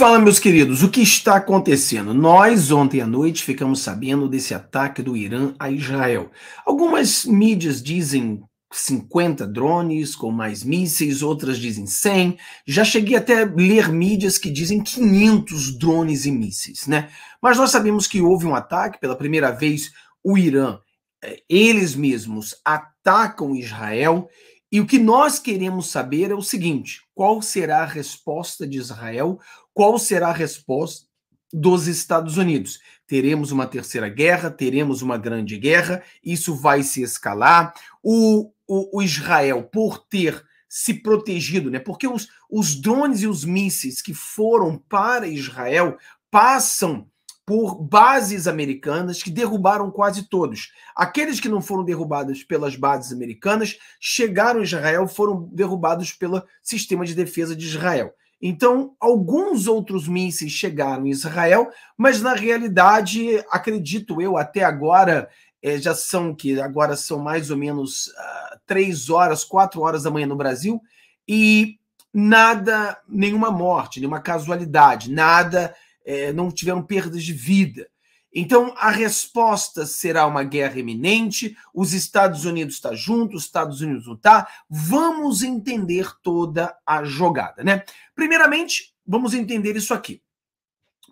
Fala, meus queridos, o que está acontecendo? Nós, ontem à noite, ficamos sabendo desse ataque do Irã a Israel. Algumas mídias dizem 50 drones com mais mísseis, outras dizem 100. Já cheguei até a ler mídias que dizem 500 drones e mísseis, né? Mas nós sabemos que houve um ataque, pela primeira vez, o Irã, eh, eles mesmos atacam Israel. E o que nós queremos saber é o seguinte: qual será a resposta de Israel, qual será a resposta dos Estados Unidos. Teremos uma terceira guerra, teremos uma grande guerra, isso vai se escalar. O, o, o Israel, por ter se protegido, né? porque os, os drones e os mísseis que foram para Israel passam por bases americanas que derrubaram quase todos. Aqueles que não foram derrubados pelas bases americanas chegaram a Israel, foram derrubados pelo sistema de defesa de Israel. Então, alguns outros mísseis chegaram em Israel, mas na realidade, acredito eu, até agora é, já são que agora são mais ou menos ah, três horas, quatro horas da manhã no Brasil e nada, nenhuma morte, nenhuma casualidade, nada é, não tiveram perdas de vida. Então, a resposta será uma guerra iminente, os Estados Unidos estão tá junto, os Estados Unidos não tá. Vamos entender toda a jogada, né? Primeiramente, vamos entender isso aqui.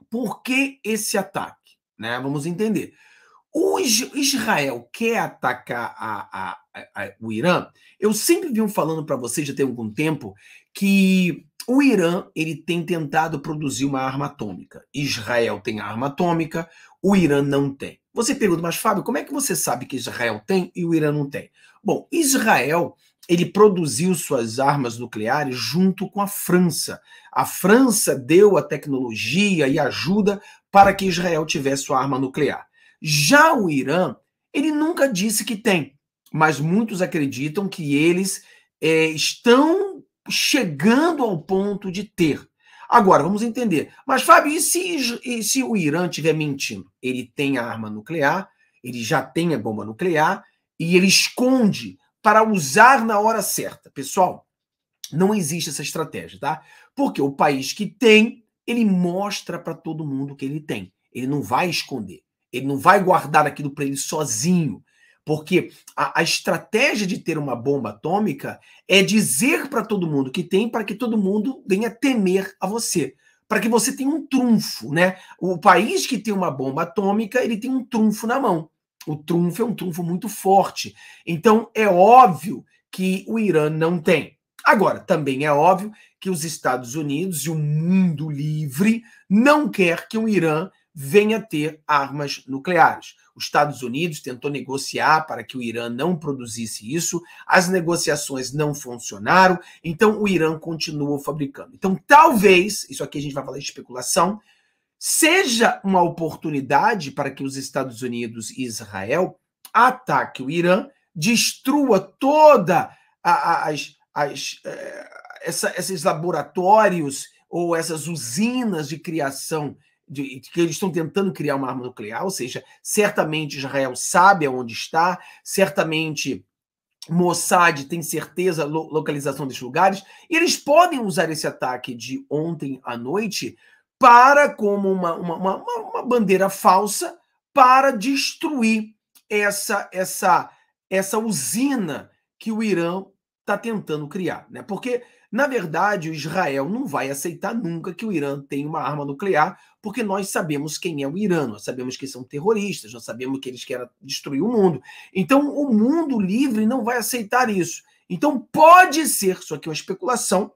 Por que esse ataque? Né? Vamos entender. O Israel quer atacar a, a, a, o Irã. Eu sempre vim falando para vocês já tem algum tempo que o Irã ele tem tentado produzir uma arma atômica. Israel tem arma atômica, o Irã não tem. Você pergunta, mas Fábio, como é que você sabe que Israel tem e o Irã não tem? Bom, Israel ele produziu suas armas nucleares junto com a França. A França deu a tecnologia e ajuda para que Israel tivesse sua arma nuclear. Já o Irã, ele nunca disse que tem, mas muitos acreditam que eles é, estão chegando ao ponto de ter. Agora, vamos entender. Mas, Fábio, e se, e se o Irã estiver mentindo? Ele tem a arma nuclear, ele já tem a bomba nuclear e ele esconde para usar na hora certa. Pessoal, não existe essa estratégia, tá? Porque o país que tem, ele mostra para todo mundo que ele tem. Ele não vai esconder. Ele não vai guardar aquilo para ele sozinho. Porque a, a estratégia de ter uma bomba atômica é dizer para todo mundo que tem, para que todo mundo venha temer a você para que você tenha um trunfo, né? O país que tem uma bomba atômica, ele tem um trunfo na mão. O trunfo é um trunfo muito forte. Então é óbvio que o Irã não tem. Agora, também é óbvio que os Estados Unidos e o mundo livre não quer que o Irã venha ter armas nucleares. Os Estados Unidos tentou negociar para que o Irã não produzisse isso, as negociações não funcionaram, então o Irã continuou fabricando. Então, talvez, isso aqui a gente vai falar de especulação, seja uma oportunidade para que os Estados Unidos e Israel ataque o Irã, destrua toda a, as, as, eh, essa, esses laboratórios ou essas usinas de criação de, que eles estão tentando criar uma arma nuclear, ou seja, certamente Israel sabe aonde está, certamente Mossad tem certeza lo, localização desses lugares, e eles podem usar esse ataque de ontem à noite para como uma, uma, uma, uma bandeira falsa para destruir essa essa essa usina que o Irã está tentando criar, né? Porque na verdade, o Israel não vai aceitar nunca que o Irã tenha uma arma nuclear, porque nós sabemos quem é o Irã, nós sabemos que são terroristas, nós sabemos que eles querem destruir o mundo. Então, o mundo livre não vai aceitar isso. Então, pode ser, só que é uma especulação,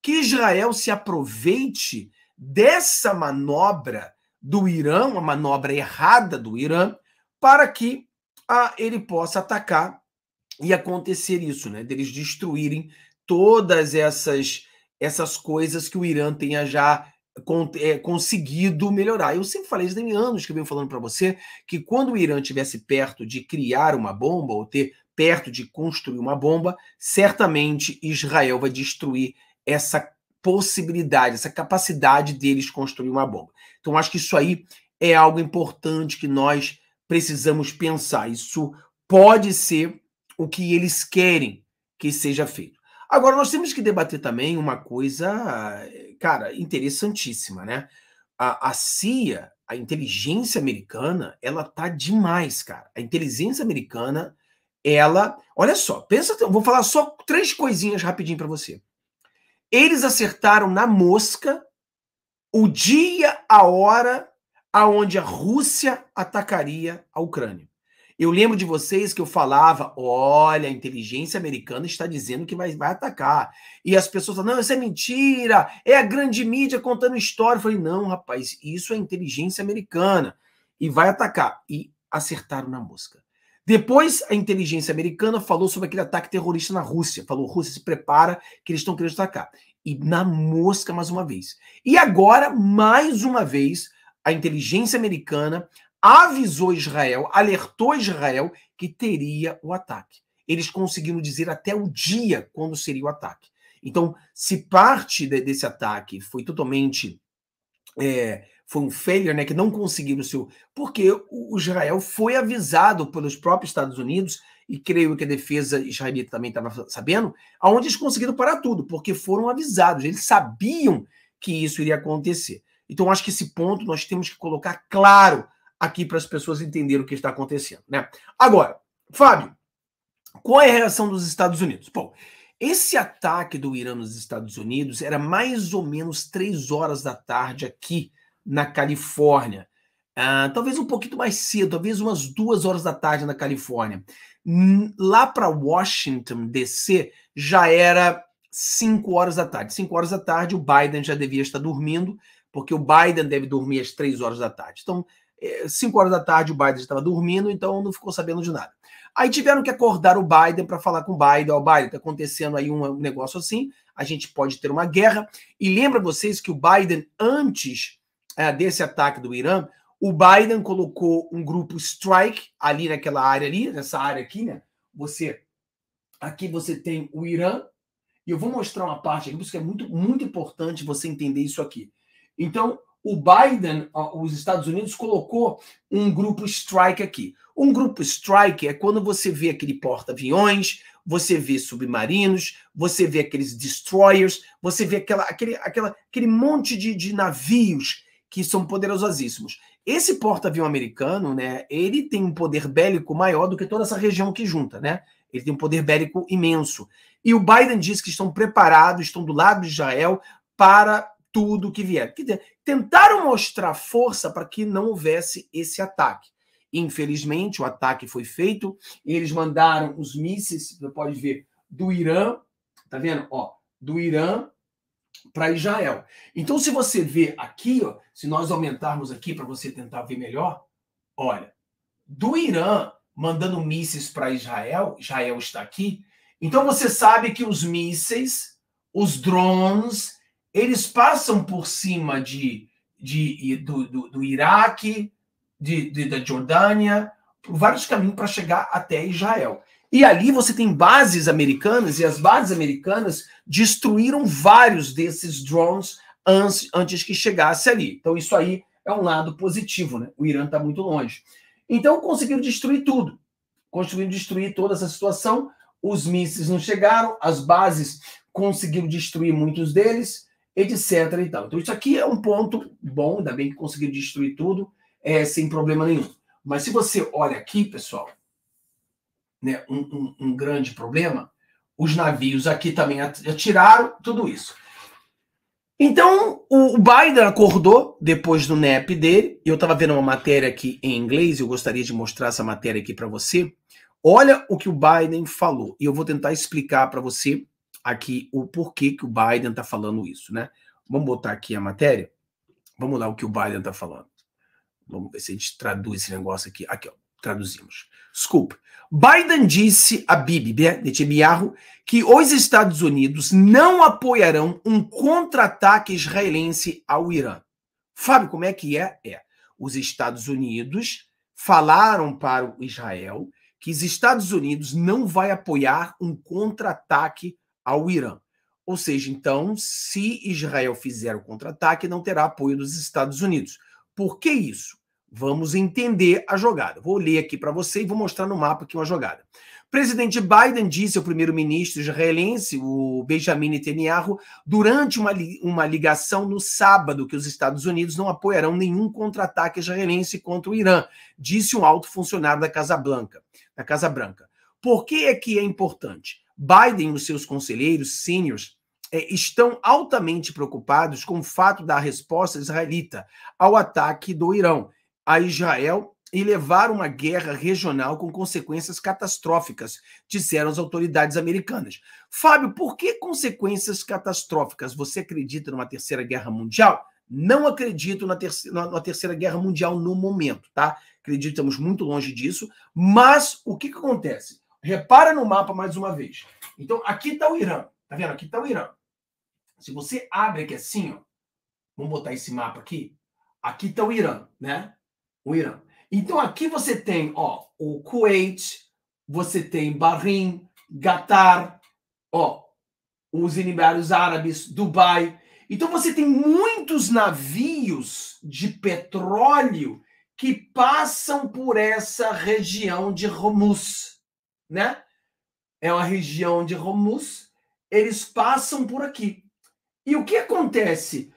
que Israel se aproveite dessa manobra do Irã, uma manobra errada do Irã, para que ah, ele possa atacar e acontecer isso, né? Deles de destruírem todas essas essas coisas que o Irã tenha já con é, conseguido melhorar. Eu sempre falei, isso tem anos que eu venho falando para você, que quando o Irã estivesse perto de criar uma bomba ou ter perto de construir uma bomba, certamente Israel vai destruir essa possibilidade, essa capacidade deles construir uma bomba. Então, acho que isso aí é algo importante que nós precisamos pensar. Isso pode ser o que eles querem que seja feito. Agora, nós temos que debater também uma coisa, cara, interessantíssima, né? A, a CIA, a inteligência americana, ela tá demais, cara. A inteligência americana, ela. Olha só, pensa. Vou falar só três coisinhas rapidinho para você. Eles acertaram na mosca o dia, a hora aonde a Rússia atacaria a Ucrânia. Eu lembro de vocês que eu falava: olha, a inteligência americana está dizendo que vai, vai atacar. E as pessoas falam: não, isso é mentira, é a grande mídia contando história. Eu falei: não, rapaz, isso é inteligência americana. E vai atacar. E acertaram na mosca. Depois, a inteligência americana falou sobre aquele ataque terrorista na Rússia. Falou: Rússia, se prepara, que eles estão querendo atacar. E na mosca, mais uma vez. E agora, mais uma vez, a inteligência americana avisou Israel, alertou Israel que teria o ataque. Eles conseguiram dizer até o dia quando seria o ataque. Então, se parte de, desse ataque foi totalmente. É, foi um failure, né, que não conseguiram o seu. Porque o Israel foi avisado pelos próprios Estados Unidos, e creio que a defesa israelita também estava sabendo, aonde eles conseguiram parar tudo, porque foram avisados, eles sabiam que isso iria acontecer. Então, acho que esse ponto nós temos que colocar claro aqui para as pessoas entenderem o que está acontecendo, né? Agora, Fábio, qual é a reação dos Estados Unidos? Bom, esse ataque do Irã nos Estados Unidos era mais ou menos três horas da tarde aqui na Califórnia. Uh, talvez um pouquinho mais cedo, talvez umas duas horas da tarde na Califórnia. Lá para Washington, D.C., já era cinco horas da tarde. Cinco horas da tarde, o Biden já devia estar dormindo, porque o Biden deve dormir às três horas da tarde. Então, 5 é, horas da tarde o Biden estava dormindo, então não ficou sabendo de nada. Aí tiveram que acordar o Biden para falar com o Biden. Ó, oh, Biden, está acontecendo aí um negócio assim, a gente pode ter uma guerra. E lembra vocês que o Biden, antes é, desse ataque do Irã, o Biden colocou um grupo strike ali naquela área ali, nessa área aqui, né? Você, aqui você tem o Irã, e eu vou mostrar uma parte aqui, porque é muito, muito importante você entender isso aqui. Então, o Biden, os Estados Unidos, colocou um grupo strike aqui. Um grupo strike é quando você vê aquele porta-aviões, você vê submarinos, você vê aqueles destroyers, você vê aquela, aquele, aquela, aquele monte de, de navios que são poderosíssimos. Esse porta-avião americano, né, ele tem um poder bélico maior do que toda essa região que junta, né? Ele tem um poder bélico imenso. E o Biden diz que estão preparados, estão do lado de Israel para tudo que vier. Tentaram mostrar força para que não houvesse esse ataque. Infelizmente, o ataque foi feito. Eles mandaram os mísseis, você pode ver, do Irã, tá vendo? Ó, do Irã para Israel. Então, se você ver aqui, ó, se nós aumentarmos aqui para você tentar ver melhor, olha, do Irã mandando mísseis para Israel, Israel está aqui. Então você sabe que os mísseis, os drones eles passam por cima de, de, do, do, do Iraque, de, de, da Jordânia, por vários caminhos para chegar até Israel. E ali você tem bases americanas, e as bases americanas destruíram vários desses drones antes, antes que chegasse ali. Então, isso aí é um lado positivo, né? O Irã está muito longe. Então, conseguiram destruir tudo. Conseguiram destruir toda essa situação. Os mísseis não chegaram, as bases conseguiram destruir muitos deles etc. E tal. Então, isso aqui é um ponto bom, ainda bem que conseguiu destruir tudo é, sem problema nenhum. Mas se você olha aqui, pessoal, né, um, um, um grande problema, os navios aqui também atiraram tudo isso. Então, o Biden acordou depois do NEP dele. Eu estava vendo uma matéria aqui em inglês, eu gostaria de mostrar essa matéria aqui para você. Olha o que o Biden falou, e eu vou tentar explicar para você aqui o porquê que o Biden está falando isso, né? Vamos botar aqui a matéria? Vamos lá o que o Biden está falando. Vamos ver se a gente traduz esse negócio aqui. Aqui, ó, traduzimos. Desculpe. Biden disse a Bibi Netanyahu que os Estados Unidos não apoiarão um contra-ataque israelense ao Irã. Fábio, como é que é? É. Os Estados Unidos falaram para o Israel que os Estados Unidos não vai apoiar um contra-ataque ao Irã. Ou seja, então, se Israel fizer o contra-ataque, não terá apoio dos Estados Unidos. Por que isso? Vamos entender a jogada. Vou ler aqui para você e vou mostrar no mapa aqui uma jogada. Presidente Biden disse ao primeiro-ministro israelense, o Benjamin Netanyahu, durante uma, li uma ligação no sábado que os Estados Unidos não apoiarão nenhum contra-ataque israelense contra o Irã, disse um alto funcionário da Casa Branca. Da Casa Branca. Por que é que é importante? Biden e os seus conselheiros sêniores é, estão altamente preocupados com o fato da resposta israelita ao ataque do Irã a Israel e levar uma guerra regional com consequências catastróficas, disseram as autoridades americanas. Fábio, por que consequências catastróficas? Você acredita numa terceira guerra mundial? Não acredito na, terceira, na terceira guerra mundial no momento, tá? Acreditamos muito longe disso, mas o que, que acontece? Repara no mapa mais uma vez. Então, aqui está o Irã. Tá vendo? Aqui está o Irã. Se você abre aqui assim, ó, vamos botar esse mapa aqui. Aqui está o Irã, né? O Irã. Então, aqui você tem ó, o Kuwait, você tem Bahrein, Qatar, ó, os Emirados Árabes, Dubai. Então, você tem muitos navios de petróleo que passam por essa região de Hormuz né? É uma região de Romus, Eles passam por aqui. E o que acontece?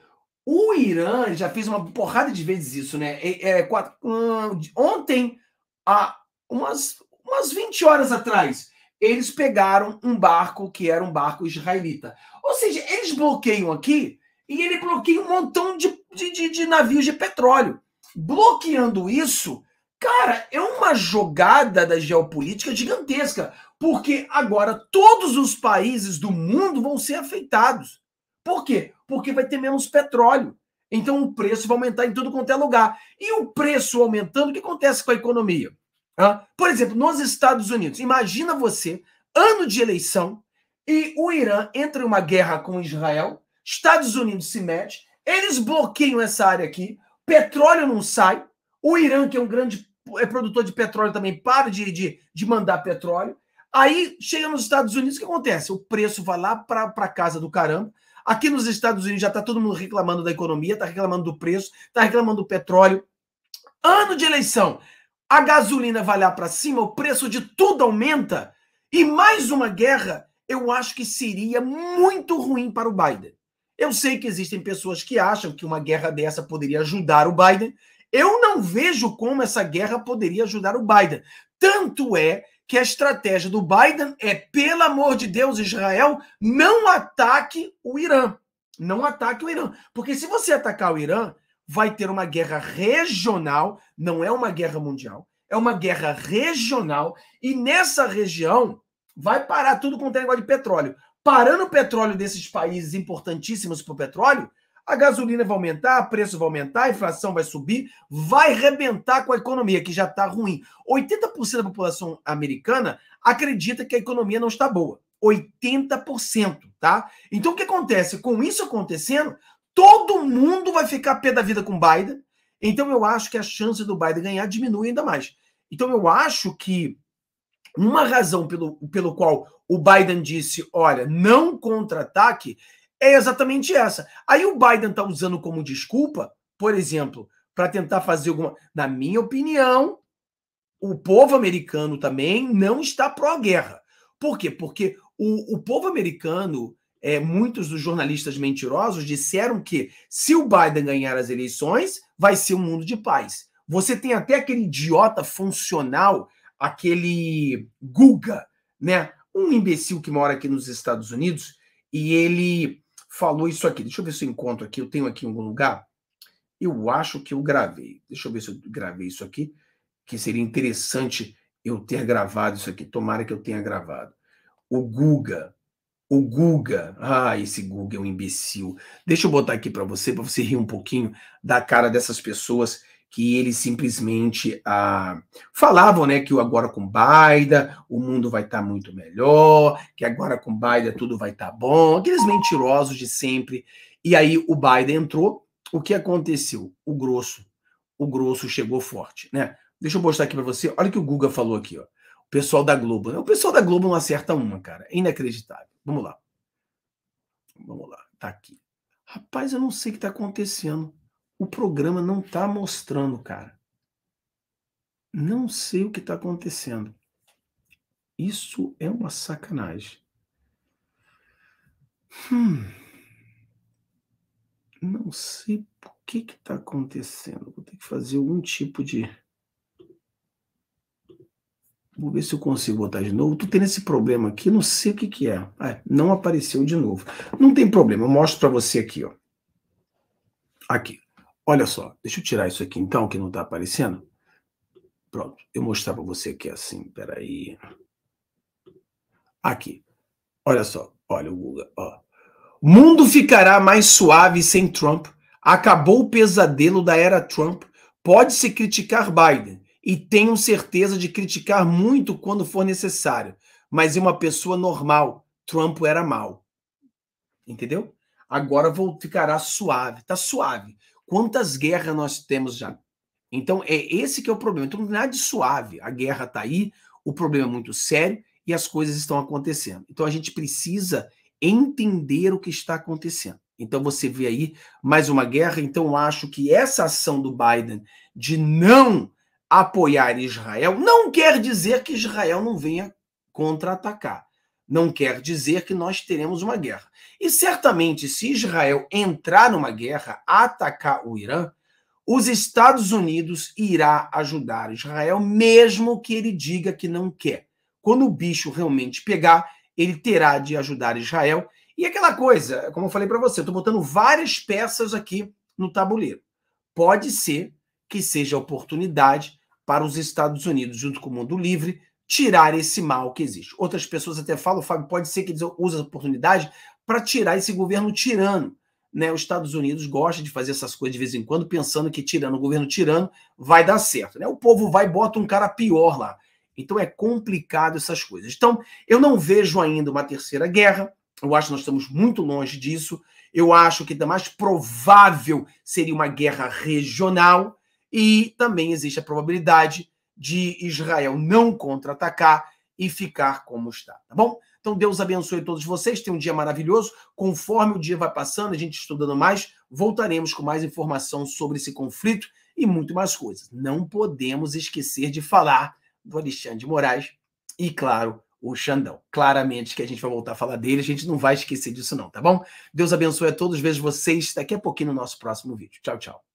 O Irã já fez uma porrada de vezes isso, né? É, é, quatro, hum, ontem, há umas, umas 20 horas atrás, eles pegaram um barco que era um barco israelita. Ou seja, eles bloqueiam aqui e ele bloqueia um montão de, de, de, de navios de petróleo. Bloqueando isso, Cara, é uma jogada da geopolítica gigantesca, porque agora todos os países do mundo vão ser afetados. Por quê? Porque vai ter menos petróleo. Então o preço vai aumentar em tudo quanto é lugar. E o preço aumentando, o que acontece com a economia? Por exemplo, nos Estados Unidos, imagina você, ano de eleição, e o Irã entra em uma guerra com Israel, Estados Unidos se mete, eles bloqueiam essa área aqui, petróleo não sai, o Irã, que é um grande é produtor de petróleo também, para de, de, de mandar petróleo. Aí chega nos Estados Unidos, o que acontece? O preço vai lá para casa do caramba. Aqui nos Estados Unidos já está todo mundo reclamando da economia, está reclamando do preço, está reclamando do petróleo. Ano de eleição, a gasolina vai lá para cima, o preço de tudo aumenta e mais uma guerra, eu acho que seria muito ruim para o Biden. Eu sei que existem pessoas que acham que uma guerra dessa poderia ajudar o Biden. Eu não vejo como essa guerra poderia ajudar o Biden. Tanto é que a estratégia do Biden é, pelo amor de Deus, Israel, não ataque o Irã. Não ataque o Irã. Porque se você atacar o Irã, vai ter uma guerra regional, não é uma guerra mundial, é uma guerra regional, e nessa região vai parar tudo com o é negócio de petróleo. Parando o petróleo desses países importantíssimos para o petróleo, a gasolina vai aumentar, o preço vai aumentar, a inflação vai subir, vai rebentar com a economia, que já está ruim. 80% da população americana acredita que a economia não está boa. 80%, tá? Então o que acontece? Com isso acontecendo, todo mundo vai ficar pé da vida com Biden. Então eu acho que a chance do Biden ganhar diminui ainda mais. Então eu acho que uma razão pelo, pelo qual o Biden disse, olha, não contra-ataque, é exatamente essa. Aí o Biden está usando como desculpa, por exemplo, para tentar fazer alguma. Na minha opinião, o povo americano também não está pró-guerra. Por quê? Porque o, o povo americano, é, muitos dos jornalistas mentirosos disseram que se o Biden ganhar as eleições, vai ser um mundo de paz. Você tem até aquele idiota funcional, aquele Guga, né? Um imbecil que mora aqui nos Estados Unidos e ele falou isso aqui. Deixa eu ver se eu encontro aqui. Eu tenho aqui em algum lugar. Eu acho que eu gravei. Deixa eu ver se eu gravei isso aqui, que seria interessante eu ter gravado isso aqui. Tomara que eu tenha gravado. O Guga. O Guga. Ah, esse Guga é um imbecil. Deixa eu botar aqui para você, para você rir um pouquinho da cara dessas pessoas que eles simplesmente ah, falavam, né, que agora com Biden o mundo vai estar tá muito melhor, que agora com Biden tudo vai estar tá bom, aqueles mentirosos de sempre. E aí o Biden entrou, o que aconteceu? O grosso, o grosso chegou forte, né? Deixa eu mostrar aqui para você. Olha o que o Guga falou aqui, ó. O pessoal da Globo, né? O pessoal da Globo não acerta uma, cara. É inacreditável. Vamos lá. Vamos lá. Tá aqui. Rapaz, eu não sei o que está acontecendo o programa não está mostrando, cara. Não sei o que está acontecendo. Isso é uma sacanagem. Hum. Não sei o que está acontecendo. Vou ter que fazer algum tipo de. Vou ver se eu consigo botar de novo. Estou tendo esse problema aqui, não sei o que que é. Ah, não apareceu de novo. Não tem problema, eu mostro para você aqui, ó. Aqui. Olha só, deixa eu tirar isso aqui então, que não está aparecendo. Pronto, eu mostrar para você que é assim, peraí. Aqui. Olha só, olha o Guga, ó. O mundo ficará mais suave sem Trump. Acabou o pesadelo da era Trump. Pode-se criticar Biden e tenho certeza de criticar muito quando for necessário, mas em é uma pessoa normal, Trump era mal. Entendeu? Agora vou, ficará suave, tá suave. Quantas guerras nós temos já? Então, é esse que é o problema. Então, é nada de suave. A guerra está aí, o problema é muito sério e as coisas estão acontecendo. Então, a gente precisa entender o que está acontecendo. Então, você vê aí mais uma guerra. Então, eu acho que essa ação do Biden de não apoiar Israel não quer dizer que Israel não venha contra-atacar não quer dizer que nós teremos uma guerra. E certamente, se Israel entrar numa guerra, atacar o Irã, os Estados Unidos irá ajudar Israel, mesmo que ele diga que não quer. Quando o bicho realmente pegar, ele terá de ajudar Israel. E aquela coisa, como eu falei para você, estou botando várias peças aqui no tabuleiro. Pode ser que seja oportunidade para os Estados Unidos, junto com o mundo livre, tirar esse mal que existe. Outras pessoas até falam, Fábio, pode ser que eles usem a oportunidade para tirar esse governo tirano. Né? Os Estados Unidos gostam de fazer essas coisas de vez em quando, pensando que tirando o governo tirano vai dar certo. Né? O povo vai e bota um cara pior lá. Então é complicado essas coisas. Então, eu não vejo ainda uma terceira guerra. Eu acho que nós estamos muito longe disso. Eu acho que mais provável seria uma guerra regional e também existe a probabilidade de Israel não contra-atacar e ficar como está, tá bom? Então Deus abençoe todos vocês, tenham um dia maravilhoso. Conforme o dia vai passando, a gente estudando mais, voltaremos com mais informação sobre esse conflito e muito mais coisas. Não podemos esquecer de falar do Alexandre de Moraes e, claro, o Xandão. Claramente que a gente vai voltar a falar dele, a gente não vai esquecer disso não, tá bom? Deus abençoe a todos, vejo vocês daqui a pouquinho no nosso próximo vídeo. Tchau, tchau.